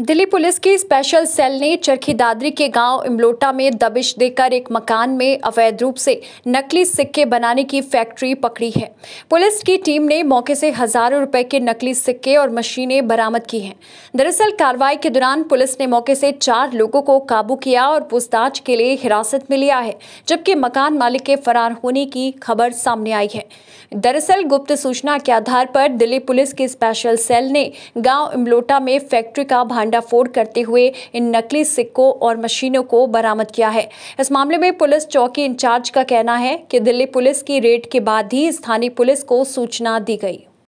Delhi police की special cell ने चरखी दादरी के गांव इमलोटा में दबिश देकर एक मकान में अवैध रूप से नकली सिक्के बनाने की फैक्ट्री पकड़ी है पुलिस की टीम ने मौके से हजारों रुपए के नकली सिक्के और मशीनें बरामद की हैं दरअसल कार्रवाई के दौरान पुलिस ने मौके से चार लोगों को काबू किया और पूछताछ के लिए हिरासत में लिया है जबकि मकान मालिक के फरार होने की खबर सामने आई है दरअसल गुप्त सूचना के आधार पर दिल्ली पुलिस की स्पेशल सेल ने गाँव इमलोटा में फैक्ट्री का भंडाफोड़ करते हुए इन नकली सिक्कों और मशीनों को बरामद किया है इस मामले में पुलिस चौकी इंचार्ज का कहना है कि दिल्ली पुलिस की रेड के बाद ही स्थानीय पुलिस को सूचना दी गई